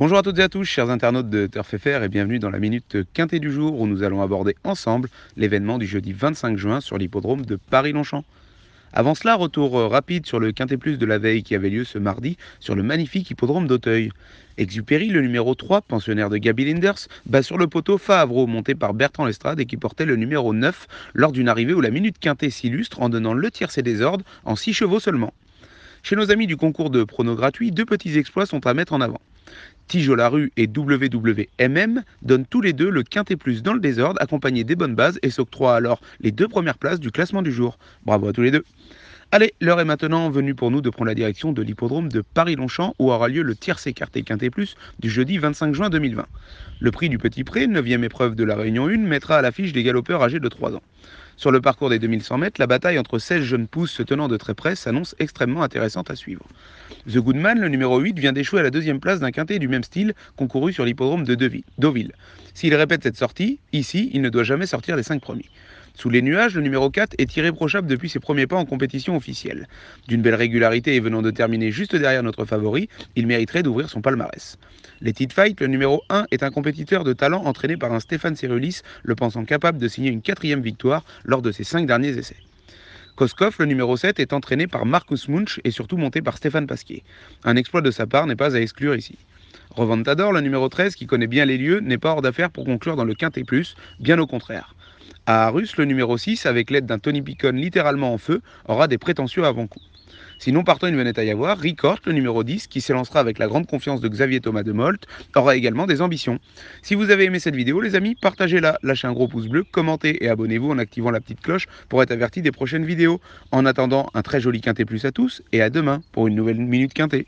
Bonjour à toutes et à tous, chers internautes de Turf et bienvenue dans la minute quintée du jour où nous allons aborder ensemble l'événement du jeudi 25 juin sur l'hippodrome de Paris-Longchamp. Avant cela, retour euh, rapide sur le Quintet Plus de la veille qui avait lieu ce mardi sur le magnifique hippodrome d'Auteuil. Exupéry, le numéro 3, pensionnaire de Gaby Linders, bat sur le poteau Favreau, monté par Bertrand Lestrade et qui portait le numéro 9 lors d'une arrivée où la minute Quintet s'illustre en donnant le tiercé des ordres en 6 chevaux seulement. Chez nos amis du concours de pronos gratuit, deux petits exploits sont à mettre en avant. Tijolaru et WWMM donnent tous les deux le quintet plus dans le désordre, accompagné des bonnes bases et s'octroient alors les deux premières places du classement du jour. Bravo à tous les deux. Allez, l'heure est maintenant venue pour nous de prendre la direction de l'hippodrome de Paris-Longchamp où aura lieu le tiers écarté quinté plus du jeudi 25 juin 2020. Le prix du Petit Pré, 9 épreuve de la Réunion 1, mettra à l'affiche des galopeurs âgés de 3 ans. Sur le parcours des 2100 mètres, la bataille entre 16 jeunes pousses se tenant de très près s'annonce extrêmement intéressante à suivre. The Goodman, le numéro 8, vient d'échouer à la deuxième place d'un quintet du même style concouru sur l'hippodrome de Deauville. S'il répète cette sortie, ici, il ne doit jamais sortir des 5 premiers. Sous les nuages, le numéro 4 est irréprochable depuis ses premiers pas en compétition officielle. D'une belle régularité et venant de terminer juste derrière notre favori, il mériterait d'ouvrir son palmarès. Les Tit le numéro 1 est un compétiteur de talent entraîné par un Stéphane Cyrulis, le pensant capable de signer une quatrième victoire lors de ses cinq derniers essais. Koskov, le numéro 7, est entraîné par Marcus Munch et surtout monté par Stéphane Pasquier. Un exploit de sa part n'est pas à exclure ici. Reventador, le numéro 13, qui connaît bien les lieux, n'est pas hors d'affaire pour conclure dans le Quintet Plus, bien au contraire. À Arus, le numéro 6, avec l'aide d'un Tony Picon littéralement en feu, aura des prétentieux avant-coup. Sinon, partant, une venait à y avoir Ricord, le numéro 10, qui s'élancera avec la grande confiance de Xavier Thomas de Molt, aura également des ambitions. Si vous avez aimé cette vidéo, les amis, partagez-la, lâchez un gros pouce bleu, commentez et abonnez-vous en activant la petite cloche pour être averti des prochaines vidéos. En attendant, un très joli quintet plus à tous et à demain pour une nouvelle minute quintet.